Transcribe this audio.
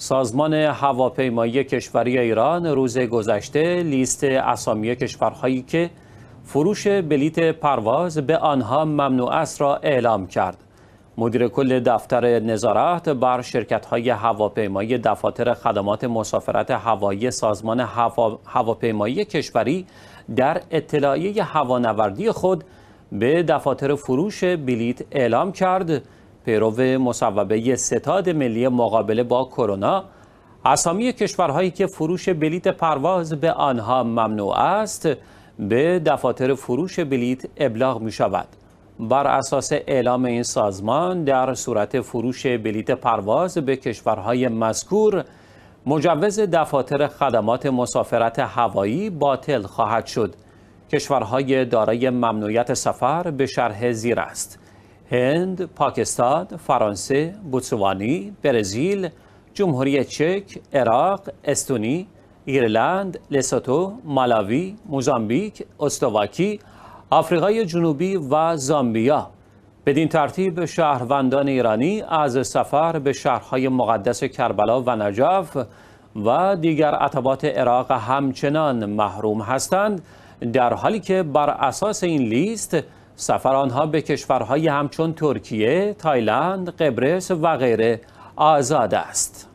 سازمان هواپیمایی کشوری ایران روز گذشته لیست اسامی کشورهایی که فروش بلیت پرواز به آنها ممنوع است را اعلام کرد. مدیر کل دفتر نظارت بر شرکت های هواپیمایی دفاتر خدمات مسافرت هوایی سازمان هواپیمایی کشوری در اطلاعیه هوانوردی خود به دفاتر فروش بلیت اعلام کرد پیرو مصوبه ستاد ملی مقابله با کرونا اسامی کشورهایی که فروش بلیت پرواز به آنها ممنوع است به دفاتر فروش بلیت ابلاغ می شود بر اساس اعلام این سازمان در صورت فروش بلیت پرواز به کشورهای مذکور مجوز دفاتر خدمات مسافرت هوایی باطل خواهد شد کشورهای دارای ممنوعیت سفر به شرح زیر است هند، پاکستان، فرانسه، بوتسوانی، برزیل، جمهوری چک، عراق، استونی، ایرلند، لسوتو، مالاوی، موزامبیک، استواکی، آفریقای جنوبی و زامبیا بدین ترتیب شهروندان ایرانی از سفر به شهرهای مقدس کربلا و نجف و دیگر عطبات عراق همچنان محروم هستند در حالی که بر اساس این لیست سفر آنها به کشورهای همچون ترکیه، تایلند، قبرس و غیره آزاد است.